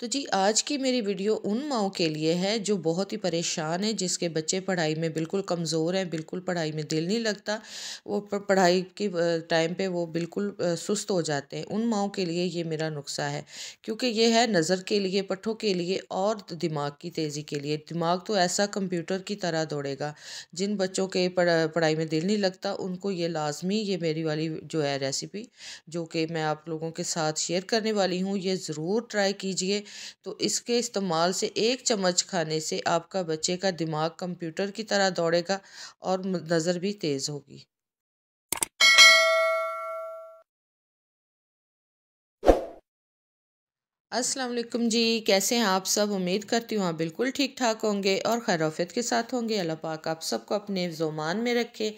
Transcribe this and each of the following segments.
तो जी आज की मेरी वीडियो उन माओ के लिए है जो बहुत ही परेशान है जिसके बच्चे पढ़ाई में बिल्कुल कमज़ोर हैं बिल्कुल पढ़ाई में दिल नहीं लगता वो पढ़ाई के टाइम पे वो बिल्कुल सुस्त हो जाते हैं उन माओ के लिए ये मेरा नुस्खा है क्योंकि ये है नज़र के लिए पट्ठों के लिए और दिमाग की तेज़ी के लिए दिमाग तो ऐसा कंप्यूटर की तरह दौड़ेगा जिन बच्चों के पढ़ाई में दिल नहीं लगता उनको ये लाजमी ये मेरी वाली जो है रेसिपी जो कि मैं आप लोगों के साथ शेयर करने वाली हूँ ये ज़रूर ट्राई कीजिए तो इसके इस्तेमाल से एक चम्मच खाने से आपका बच्चे का दिमाग कंप्यूटर की तरह दौड़ेगा और नज़र भी तेज़ होगी अस्सलाम वालेकुम जी कैसे हैं आप सब उम्मीद करती हूँ आप बिल्कुल ठीक ठाक होंगे और खैरफियत के साथ होंगे अल्लाह पाक आप सबको अपने जोमान में रखे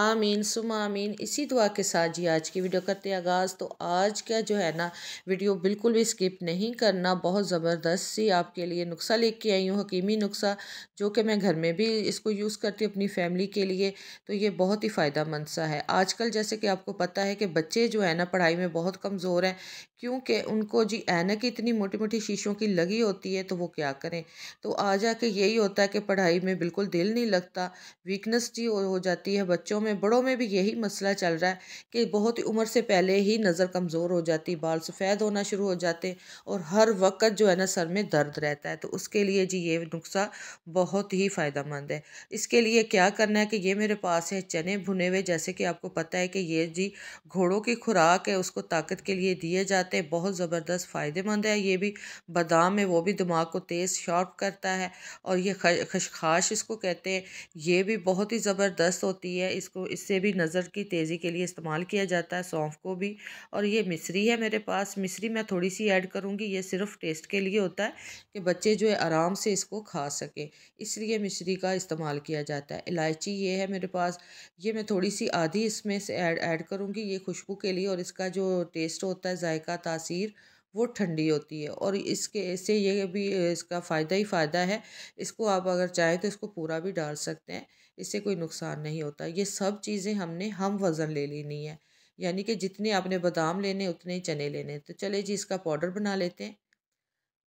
आमीन सुम आमीन इसी दुआ के साथ जी आज की वीडियो करते हैं आगाज़ तो आज का जो है ना वीडियो बिल्कुल भी स्किप नहीं करना बहुत ज़बरदस्त सी आपके लिए नुस्खा लेके आई हूँ हकीमी नुस्खा जो कि मैं घर में भी इसको यूज़ करती हूँ अपनी फैमिली के लिए तो ये बहुत ही फ़ायदा सा है कल जैसे कि आपको पता है कि बच्चे जो है ना पढ़ाई में बहुत कमज़ोर हैं क्योंकि उनको जी ऐनक की इतनी मोटी मोटी शीशों की लगी होती है तो वो क्या करें तो आ जा के यही होता है कि पढ़ाई में बिल्कुल दिल नहीं लगता वीकनेस जी हो जाती है बच्चों में बड़ों में भी यही मसला चल रहा है कि बहुत ही उम्र से पहले ही नज़र कमज़ोर हो जाती बाल सफ़ेद होना शुरू हो जाते और हर वक्त जो है ना सर में दर्द रहता है तो उसके लिए जी ये नुस्खा बहुत ही फ़ायदा है इसके लिए क्या करना है कि ये मेरे पास है चने भुने हुए जैसे कि आपको पता है कि ये जी घोड़ों की खुराक है उसको ताकत के लिए दिए जाते हैं बहुत ज़बरदस्त फ़ायदेमंद पसंद है ये भी बादाम है वो भी दिमाग को तेज़ शॉर्प करता है और ये खशखाश इसको कहते हैं ये भी बहुत ही ज़बरदस्त होती है इसको इससे भी नज़र की तेज़ी के लिए इस्तेमाल किया जाता है सौंफ को भी और ये मिसरी है मेरे पास मिसरी मैं थोड़ी सी ऐड करूँगी ये सिर्फ टेस्ट के लिए होता है कि बच्चे जो है आराम से इसको खा सकें इसलिए मिसरी का इस्तेमाल किया जाता है इलायची ये है मेरे पास ये मैं थोड़ी सी आधी इसमें से ऐड ऐड करूँगी ये खुशबू के लिए और इसका जो टेस्ट होता है जायका तासीर वो ठंडी होती है और इसके ऐसे ये भी इसका फ़ायदा ही फ़ायदा है इसको आप अगर चाहें तो इसको पूरा भी डाल सकते हैं इससे कोई नुकसान नहीं होता ये सब चीज़ें हमने हम वज़न ले लेनी है यानी कि जितने आपने बादाम लेने उतने ही चने लेने तो चले जी इसका पाउडर बना लेते हैं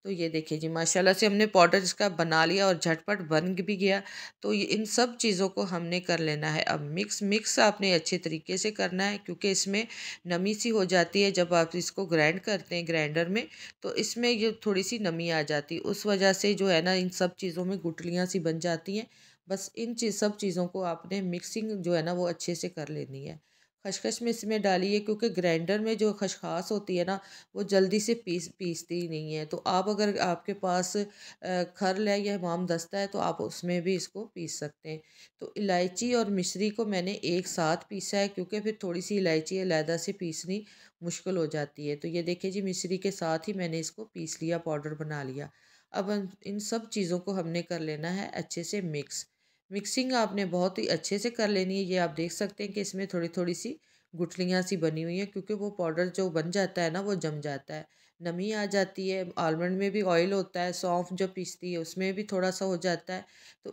तो ये देखिए जी माशाल्लाह से हमने पाउडर इसका बना लिया और झटपट बन भी गया तो ये इन सब चीज़ों को हमने कर लेना है अब मिक्स मिक्स आपने अच्छे तरीके से करना है क्योंकि इसमें नमी सी हो जाती है जब आप इसको ग्राइंड करते हैं ग्राइंडर में तो इसमें ये थोड़ी सी नमी आ जाती है उस वजह से जो है ना इन सब चीज़ों में गुटलियाँ सी बन जाती हैं बस इन चीज़ सब चीज़ों को आपने मिक्सिंग जो है ना वो अच्छे से कर लेनी है खशखश में इसमें डालिए क्योंकि ग्राइंडर में जो खशखास होती है ना वो जल्दी से पीस पीसती ही नहीं है तो आप अगर आपके पास खरल है या हमाम दस्ता है तो आप उसमें भी इसको पीस सकते हैं तो इलायची और मिश्री को मैंने एक साथ पीसा है क्योंकि फिर थोड़ी सी इलायची अलहदा से पीसनी मुश्किल हो जाती है तो ये देखिए जी मिश्री के साथ ही मैंने इसको पीस लिया पाउडर बना लिया अब इन सब चीज़ों को हमने कर लेना है अच्छे से मिक्स मिक्सिंग आपने बहुत ही अच्छे से कर लेनी है ये आप देख सकते हैं कि इसमें थोड़ी थोड़ी सी गुठलियाँ सी बनी हुई हैं क्योंकि वो पाउडर जो बन जाता है ना वो जम जाता है नमी आ जाती है आलमंड में भी ऑयल होता है सौंफ जो पीसती है उसमें भी थोड़ा सा हो जाता है तो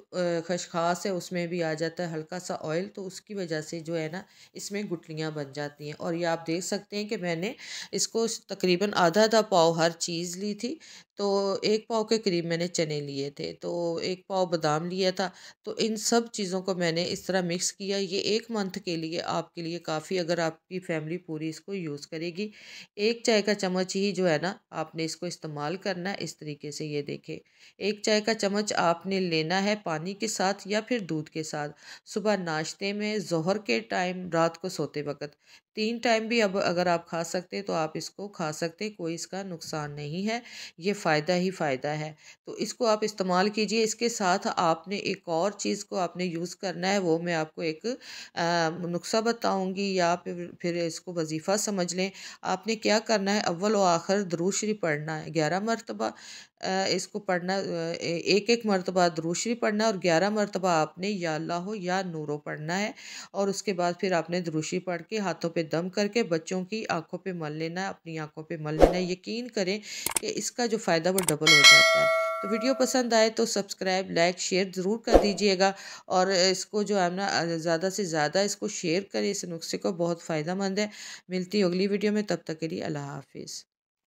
खशखास है उसमें भी आ जाता है हल्का सा ऑयल तो उसकी वजह से जो है ना इसमें गुटलियाँ बन जाती हैं और ये आप देख सकते हैं कि मैंने इसको तकरीबन आधा आधा पाव हर चीज़ ली थी तो एक पाव के करीब मैंने चने लिए थे तो एक पाव बादाम लिया था तो इन सब चीज़ों को मैंने इस तरह मिक्स किया ये एक मंथ के लिए आपके लिए काफ़ी अगर आपकी फैमिली पूरी इसको यूज़ करेगी एक चाय का चम्मच ही जो है है ना आपने इसको इस्तेमाल करना है इस तरीके से ये देखें एक चाय का चम्मच आपने लेना है पानी के साथ या फिर दूध के साथ सुबह नाश्ते में जहर के टाइम रात को सोते वक्त तीन टाइम भी अब अगर आप खा सकते तो आप इसको खा सकते कोई इसका नुकसान नहीं है ये फ़ायदा ही फ़ायदा है तो इसको आप इस्तेमाल कीजिए इसके साथ आपने एक और चीज़ को आपने यूज़ करना है वो मैं आपको एक नुस्खा बताऊंगी या फिर फिर इसको वजीफ़ा समझ लें आपने क्या करना है अव्वल व आखिर द्रूशरी पढ़ना है ग्यारह मरतबा इसको पढ़ना एक एक मरतबा द्रूशरी पढ़ना और ग्यारह मरतबा आपने या अल्लाह या नूरो पढ़ना है और उसके बाद फिर आपने द्रूशरी पढ़ के हाथों पर पे दम करके बच्चों की आंखों पे मल लेना अपनी आंखों पे मल लेना यकीन करें कि इसका जो फ़ायदा वो डबल हो जाता है तो वीडियो पसंद आए तो सब्सक्राइब लाइक शेयर ज़रूर कर दीजिएगा और इसको जो है ना ज़्यादा से ज़्यादा इसको शेयर करें इस नुस्खे को बहुत फ़ायदा मंद है मिलती अगली वीडियो में तब तक के लिए अल्लाह हाफिज़